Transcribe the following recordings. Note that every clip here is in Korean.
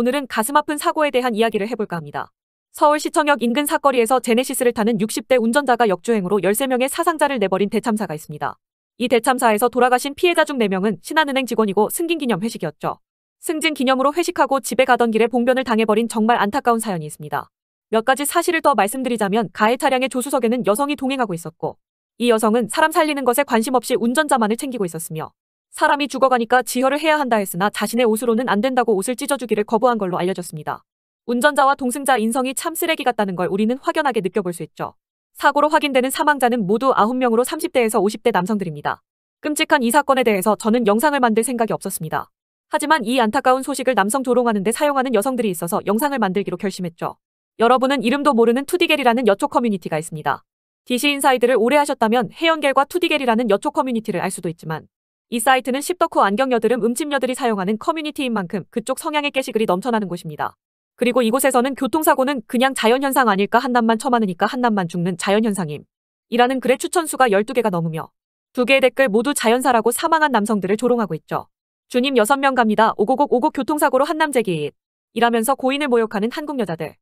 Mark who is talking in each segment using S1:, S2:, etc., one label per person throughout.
S1: 오늘은 가슴 아픈 사고에 대한 이야기를 해볼까 합니다. 서울시청역 인근 사거리에서 제네시스를 타는 60대 운전자가 역주행으로 13명의 사상자를 내버린 대참사가 있습니다. 이 대참사에서 돌아가신 피해자 중 4명은 신한은행 직원이고 승진기념 회식이었죠. 승진기념으로 회식하고 집에 가던 길에 봉변을 당해버린 정말 안타까운 사연이 있습니다. 몇 가지 사실을 더 말씀드리자면 가해 차량의 조수석에는 여성이 동행하고 있었고 이 여성은 사람 살리는 것에 관심 없이 운전자만을 챙기고 있었으며 사람이 죽어가니까 지혈을 해야 한다 했으나 자신의 옷으로는 안 된다고 옷을 찢어주기를 거부한 걸로 알려졌습니다. 운전자와 동승자 인성이 참 쓰레기 같다는 걸 우리는 확연하게 느껴볼 수 있죠. 사고로 확인되는 사망자는 모두 9명으로 30대에서 50대 남성들입니다. 끔찍한 이 사건에 대해서 저는 영상을 만들 생각이 없었습니다. 하지만 이 안타까운 소식을 남성 조롱하는데 사용하는 여성들이 있어서 영상을 만들기로 결심했죠. 여러분은 이름도 모르는 투디겔이라는 여초 커뮤니티가 있습니다. d c 인사이드를 오래 하셨다면 해연결과 투디겔이라는 여초 커뮤니티를 알 수도 있지만 이 사이트는 십덕후 안경 녀들은 음침녀들이 사용하는 커뮤니티인 만큼 그쪽 성향의 게시글이 넘쳐나는 곳입니다. 그리고 이곳에서는 교통사고는 그냥 자연현상 아닐까 한남만 처마으니까 한남만 죽는 자연현상임. 이라는 글의 추천수가 12개가 넘으며 두개의 댓글 모두 자연사라고 사망한 남성들을 조롱하고 있죠. 주님 6명 갑니다. 오고곡 오곡 교통사고로 한남 재기 이라면서 고인을 모욕하는 한국 여자들.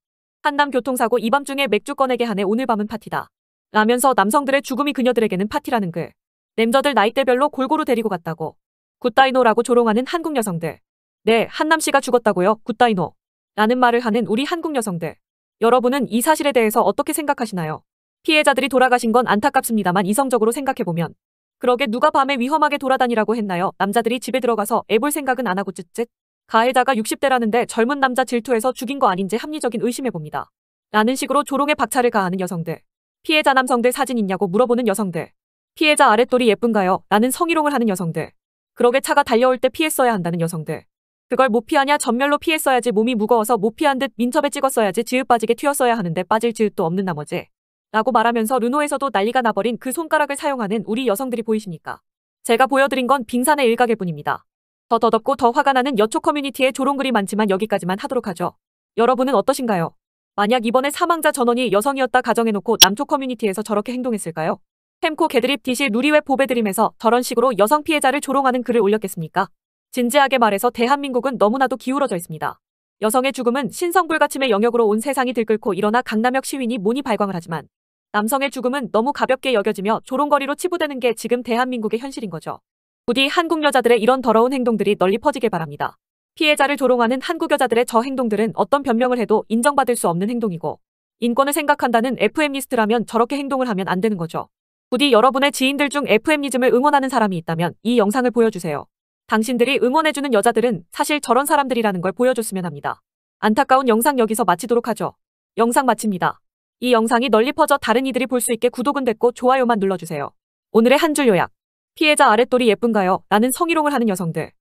S1: 한남 교통사고 이밤중에 맥주 꺼내게 하네 오늘 밤은 파티다. 라면서 남성들의 죽음이 그녀들에게는 파티라는 글. 남자들 나이대별로 골고루 데리고 갔다고. 굿다이노라고 조롱하는 한국 여성들. 네, 한남 씨가 죽었다고요, 굿다이노. 라는 말을 하는 우리 한국 여성들. 여러분은 이 사실에 대해서 어떻게 생각하시나요? 피해자들이 돌아가신 건 안타깝습니다만 이성적으로 생각해보면. 그러게 누가 밤에 위험하게 돌아다니라고 했나요? 남자들이 집에 들어가서 애볼 생각은 안 하고 쯧쯧. 가해자가 60대라는데 젊은 남자 질투해서 죽인 거 아닌지 합리적인 의심해봅니다. 라는 식으로 조롱에 박차를 가하는 여성들. 피해자 남성들 사진 있냐고 물어보는 여성들. 피해자 아랫돌이 예쁜가요? 라는 성희롱을 하는 여성들. 그러게 차가 달려올 때 피했어야 한다는 여성들. 그걸 못 피하냐 전멸로 피했어야지 몸이 무거워서 못 피한 듯 민첩에 찍었어야지 지읒 빠지게 튀었어야 하는데 빠질 지읒도 없는 나머지. 라고 말하면서 르노에서도 난리가 나버린 그 손가락을 사용하는 우리 여성들이 보이십니까? 제가 보여드린 건 빙산의 일각일뿐입니다더 더덥고 더 화가 나는 여초 커뮤니티에 조롱글이 많지만 여기까지만 하도록 하죠. 여러분은 어떠신가요? 만약 이번에 사망자 전원이 여성이었다 가정해놓고 남초 커뮤니티에서 저렇게 행동했을까요? 햄코 개드립 디실 누리웹 보배드림에서 저런 식으로 여성 피해자를 조롱하는 글을 올렸겠습니까? 진지하게 말해서 대한민국은 너무나도 기울어져 있습니다. 여성의 죽음은 신성불가침의 영역으로 온 세상이 들끓고 일어나 강남역 시위니 모니 발광을 하지만 남성의 죽음은 너무 가볍게 여겨지며 조롱거리로 치부되는 게 지금 대한민국의 현실인 거죠. 부디 한국 여자들의 이런 더러운 행동들이 널리 퍼지길 바랍니다. 피해자를 조롱하는 한국 여자들의 저 행동들은 어떤 변명을 해도 인정받을 수 없는 행동이고 인권을 생각한다는 FM리스트라면 저렇게 행동을 하면 안 되는 거죠. 부디 여러분의 지인들 중 FM이즘을 응원하는 사람이 있다면 이 영상을 보여주세요. 당신들이 응원해주는 여자들은 사실 저런 사람들이라는 걸 보여줬으면 합니다. 안타까운 영상 여기서 마치도록 하죠. 영상 마칩니다. 이 영상이 널리 퍼져 다른 이들이 볼 수 있게 구독은 됐고 좋아요만 눌러주세요. 오늘의 한 줄 요약. 피해자 아랫돌이 예쁜가요? 라는 성희롱을 하는 여성들.